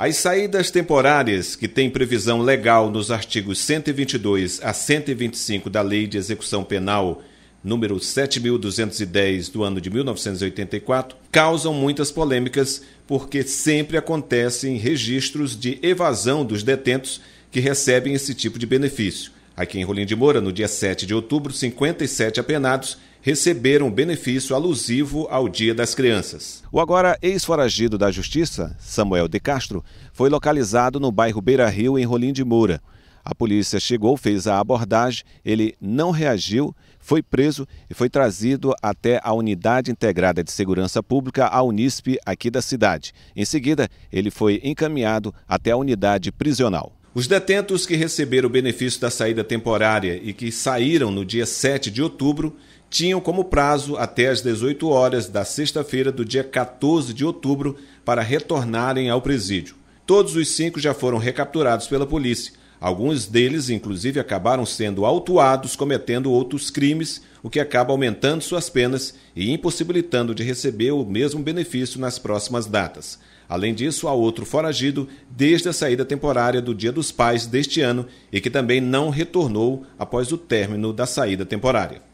As saídas temporárias, que têm previsão legal nos artigos 122 a 125 da Lei de Execução Penal, número 7210 do ano de 1984, causam muitas polêmicas porque sempre acontecem registros de evasão dos detentos que recebem esse tipo de benefício. Aqui em Rolim de Moura, no dia 7 de outubro, 57 apenados receberam benefício alusivo ao Dia das Crianças. O agora ex-foragido da Justiça, Samuel de Castro, foi localizado no bairro Beira Rio, em Rolim de Moura. A polícia chegou, fez a abordagem, ele não reagiu, foi preso e foi trazido até a Unidade Integrada de Segurança Pública, a Unisp, aqui da cidade. Em seguida, ele foi encaminhado até a unidade prisional. Os detentos que receberam o benefício da saída temporária e que saíram no dia 7 de outubro tinham como prazo até às 18 horas da sexta-feira do dia 14 de outubro para retornarem ao presídio. Todos os cinco já foram recapturados pela polícia. Alguns deles, inclusive, acabaram sendo autuados cometendo outros crimes, o que acaba aumentando suas penas e impossibilitando de receber o mesmo benefício nas próximas datas. Além disso, há outro foragido desde a saída temporária do Dia dos Pais deste ano e que também não retornou após o término da saída temporária.